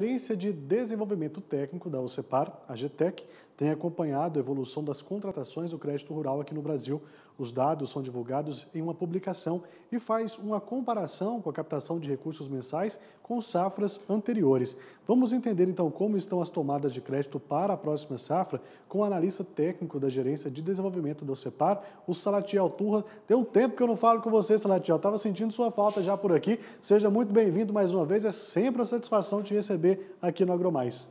Gerência de Desenvolvimento Técnico da UCEPAR, a GTEC, tem acompanhado a evolução das contratações do crédito rural aqui no Brasil. Os dados são divulgados em uma publicação e faz uma comparação com a captação de recursos mensais com safras anteriores. Vamos entender então como estão as tomadas de crédito para a próxima safra com o analista técnico da Gerência de Desenvolvimento da UCEPAR, o Salatiel Turra. Tem um tempo que eu não falo com você, Salatiel. Estava sentindo sua falta já por aqui. Seja muito bem-vindo mais uma vez. É sempre uma satisfação te receber aqui no AgroMais.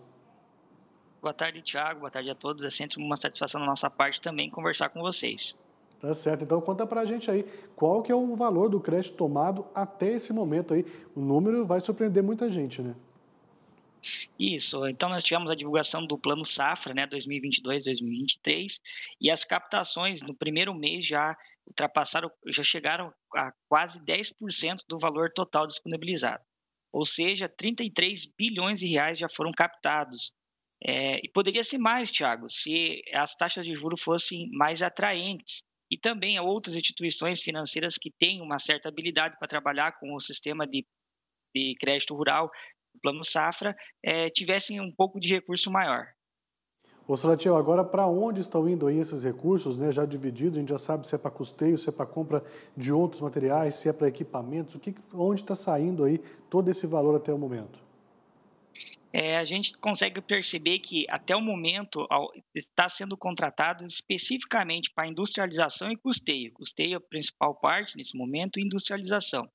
Boa tarde, Tiago. Boa tarde a todos. É sempre uma satisfação da nossa parte também conversar com vocês. Tá certo. Então conta pra gente aí qual que é o valor do crédito tomado até esse momento aí. O número vai surpreender muita gente, né? Isso, então nós tivemos a divulgação do Plano Safra, né, 2022-2023, e as captações no primeiro mês já ultrapassaram, já chegaram a quase 10% do valor total disponibilizado ou seja, 33 bilhões de reais já foram captados. É, e poderia ser mais, Tiago, se as taxas de juros fossem mais atraentes. E também há outras instituições financeiras que têm uma certa habilidade para trabalhar com o sistema de, de crédito rural, o plano safra, é, tivessem um pouco de recurso maior. Ô, Salatiel, agora para onde estão indo aí esses recursos, né, já divididos? A gente já sabe se é para custeio, se é para compra de outros materiais, se é para equipamentos. O que, onde está saindo aí todo esse valor até o momento? É, a gente consegue perceber que até o momento ao, está sendo contratado especificamente para industrialização e custeio. Custeio é a principal parte nesse momento, industrialização.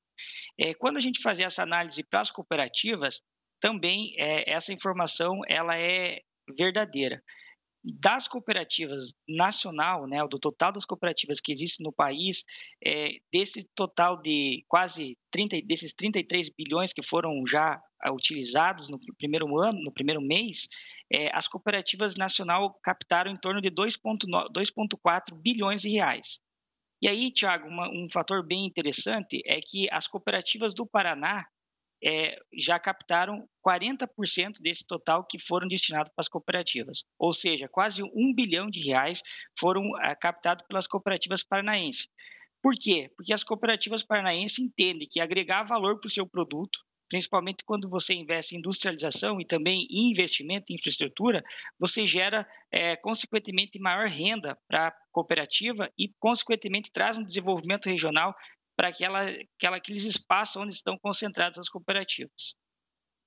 É, quando a gente fazia essa análise para as cooperativas, também é, essa informação ela é verdadeira das cooperativas nacional, né, do total das cooperativas que existem no país, é, desse total de quase 30, desses 33 bilhões que foram já ah, utilizados no primeiro ano, no primeiro mês, é, as cooperativas nacional captaram em torno de 2,4 bilhões de reais. E aí, Tiago, um fator bem interessante é que as cooperativas do Paraná é, já captaram 40% desse total que foram destinados para as cooperativas. Ou seja, quase um bilhão de reais foram é, captados pelas cooperativas paranaenses. Por quê? Porque as cooperativas paranaenses entendem que agregar valor para o seu produto, principalmente quando você investe em industrialização e também em investimento em infraestrutura, você gera, é, consequentemente, maior renda para a cooperativa e, consequentemente, traz um desenvolvimento regional para aquela, aquela, aqueles espaços onde estão concentradas as cooperativas.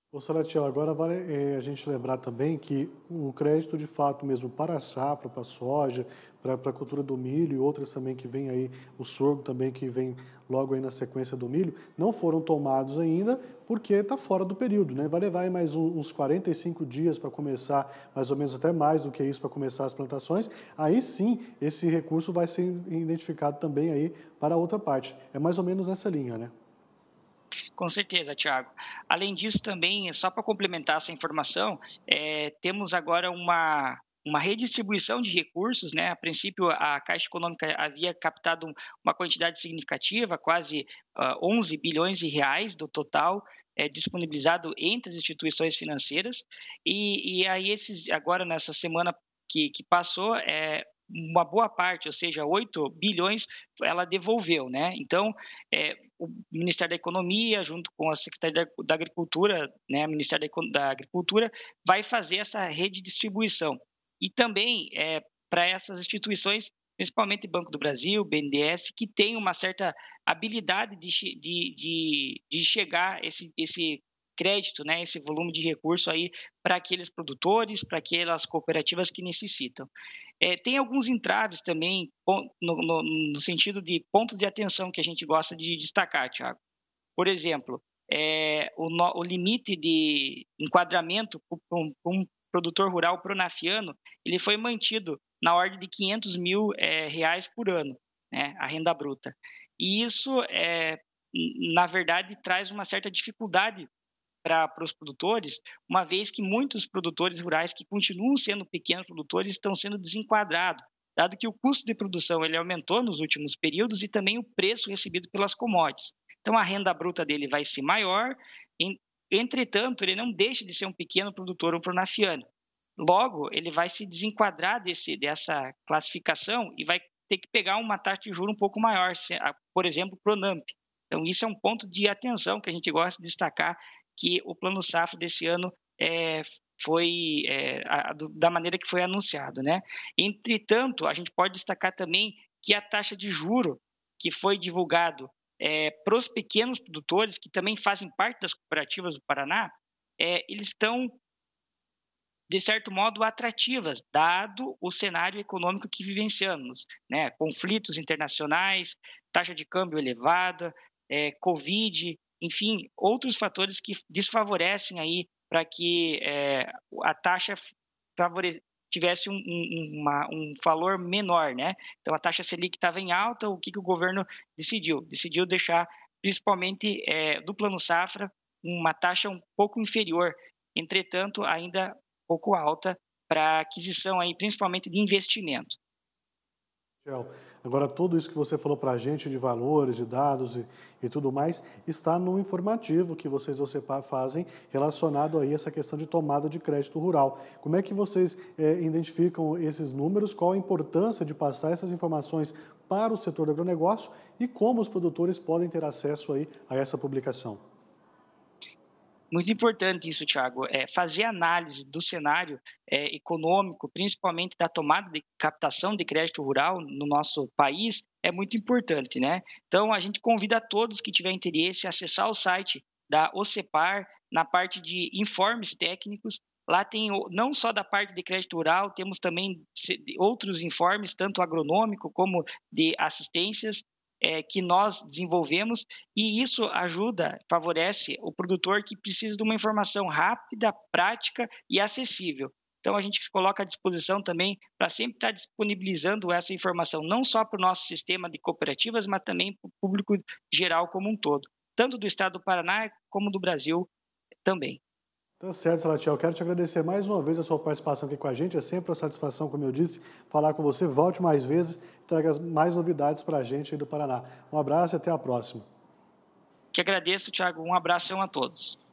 Ô Salatiel, agora vale é, a gente lembrar também que o crédito de fato mesmo para a safra, para a soja, para a cultura do milho e outras também que vem aí, o sorgo também que vem logo aí na sequência do milho, não foram tomados ainda porque está fora do período, né? Vai levar mais uns 45 dias para começar, mais ou menos até mais do que isso para começar as plantações. Aí sim, esse recurso vai ser identificado também aí para a outra parte. É mais ou menos nessa linha, né? Com certeza, Tiago. Além disso, também, só para complementar essa informação, é, temos agora uma, uma redistribuição de recursos, né? A princípio, a Caixa Econômica havia captado uma quantidade significativa, quase uh, ah, 11 bilhões de reais do total é, disponibilizado entre as instituições financeiras. E, e aí, esses, agora, nessa semana que, que passou, é, uma boa parte, ou seja, 8 bilhões, ela devolveu, né? Então, é, o Ministério da Economia, junto com a Secretaria da Agricultura, né, Ministério da Agricultura, vai fazer essa rede de distribuição E também é, para essas instituições, principalmente Banco do Brasil, BNDES, que tem uma certa habilidade de, de, de, de chegar esse, esse crédito, né, esse volume de recurso aí para aqueles produtores, para aquelas cooperativas que necessitam. É, tem alguns entraves também, no, no, no, sentido de pontos de atenção que a gente gosta de destacar, Tiago. Por exemplo, é, o, o, limite de enquadramento para um, um, produtor rural pronafiano, ele foi mantido na ordem de 500 mil é, reais por ano, né, a renda bruta. E isso, é, na verdade, traz uma certa dificuldade para os produtores, uma vez que muitos produtores rurais que continuam sendo pequenos produtores estão sendo desenquadrados, dado que o custo de produção ele aumentou nos últimos períodos e também o preço recebido pelas commodities. Então a renda bruta dele vai ser maior, entretanto ele não deixa de ser um pequeno produtor ou um pronafiano. Logo, ele vai se desenquadrar desse, dessa classificação e vai ter que pegar uma taxa de juro um pouco maior, por exemplo, Pronamp. Então, isso é um ponto de atenção que a gente gosta de destacar que o plano safra desse ano é, foi é, a, da maneira que foi anunciado, né? Entretanto, a gente pode destacar também que a taxa de juro que foi divulgado é, para os pequenos produtores que também fazem parte das cooperativas do Paraná, é, eles estão de certo modo atrativas, dado o cenário econômico que vivenciamos, né? Conflitos internacionais, taxa de câmbio elevada, é, covid, enfim, outros fatores que desfavorecem aí para que é, a taxa tivesse um, um, uma, um, valor menor, né? Então a taxa selic estava em alta, o que, que o governo decidiu? Decidiu deixar, principalmente é, do plano safra, uma taxa um pouco inferior, entretanto ainda pouco alta para aquisição aí, principalmente de investimento. Tchau. Agora, tudo isso que você falou para a gente de valores, de dados e, e, tudo mais, está no informativo que vocês você fazem relacionado aí a essa questão de tomada de crédito rural. Como é que vocês é, identificam esses números? Qual a importância de passar essas informações para o setor do agronegócio e como os produtores podem ter acesso aí a essa publicação? Muito importante isso, Tiago, é fazer análise do cenário é, econômico, principalmente da tomada de captação de crédito rural no nosso país, é muito importante, né? Então, a gente convida a todos que tiver interesse a acessar o site da OCEPAR, na parte de informes técnicos, Lá tem não só da parte de crédito rural, temos também outros informes, tanto agronômico como de assistências, é, que nós desenvolvemos e isso ajuda, favorece o produtor que precisa de uma informação rápida, prática e acessível. Então, a gente coloca à disposição também para sempre estar disponibilizando essa informação, não só para o nosso sistema de cooperativas, mas também para o público geral como um todo, tanto do estado do Paraná como do Brasil também. Tá certo, Salatiel. Quero te agradecer mais uma vez a sua participação aqui com a gente. É sempre uma satisfação, como eu disse, falar com você. Volte mais vezes e traga mais novidades para a gente aí do Paraná. Um abraço e até a próxima. Que agradeço, Tiago. Um abraço a todos.